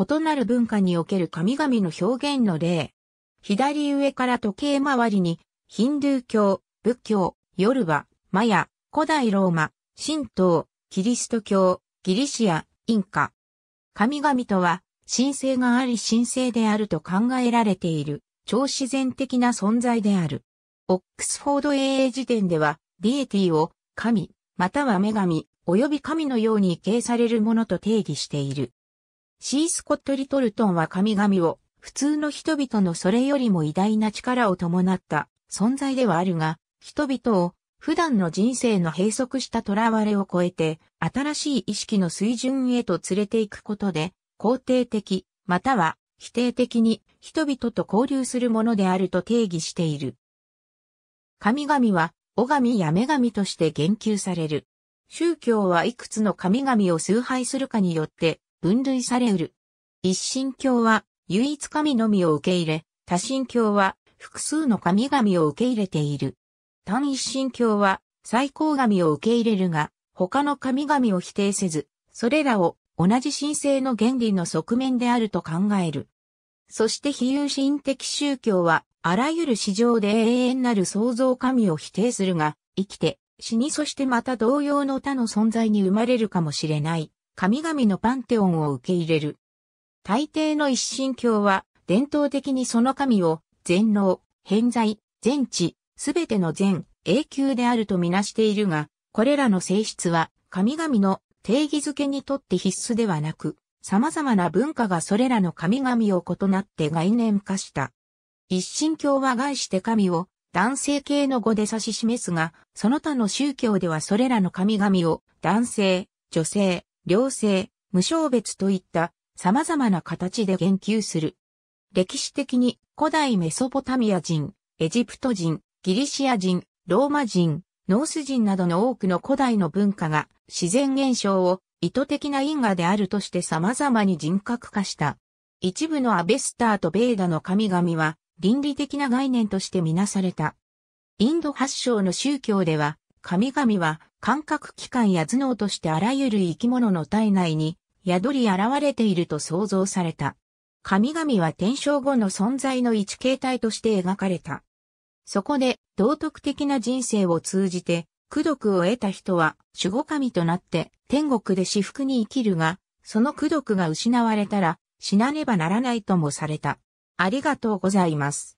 異なる文化における神々の表現の例。左上から時計回りに、ヒンドゥー教、仏教、ヨルバ、マヤ、古代ローマ、神道、キリスト教、ギリシア、インカ。神々とは、神聖があり神聖であると考えられている、超自然的な存在である。オックスフォード英英辞典では、ディエティを、神、または女神、及び神のように形されるものと定義している。シー・スコット・リトルトンは神々を普通の人々のそれよりも偉大な力を伴った存在ではあるが、人々を普段の人生の閉塞した囚われを超えて新しい意識の水準へと連れていくことで肯定的または否定的に人々と交流するものであると定義している。神々はお神や女神として言及される。宗教はいくつの神々を崇拝するかによって分類されうる。一神教は唯一神のみを受け入れ、多神教は複数の神々を受け入れている。単一神教は最高神を受け入れるが、他の神々を否定せず、それらを同じ神聖の原理の側面であると考える。そして非有神的宗教は、あらゆる市場で永遠なる創造神を否定するが、生きて、死にそしてまた同様の他の存在に生まれるかもしれない。神々のパンテオンを受け入れる。大抵の一神教は、伝統的にその神を、全能、偏在、全知、すべての全、永久であるとみなしているが、これらの性質は、神々の定義づけにとって必須ではなく、様々な文化がそれらの神々を異なって概念化した。一神教は概して神を男性系の語で指し示すが、その他の宗教ではそれらの神々を男性、女性、良性、無性別といった様々な形で言及する。歴史的に古代メソポタミア人、エジプト人、ギリシア人、ローマ人、ノース人などの多くの古代の文化が自然現象を意図的な因果であるとして様々に人格化した。一部のアベスターとベーダの神々は倫理的な概念としてみなされた。インド発祥の宗教では神々は感覚器官や頭脳としてあらゆる生き物の体内に宿り現れていると想像された。神々は転生後の存在の一形態として描かれた。そこで道徳的な人生を通じて、苦毒を得た人は守護神となって天国で至福に生きるが、その苦毒が失われたら死なねばならないともされた。ありがとうございます。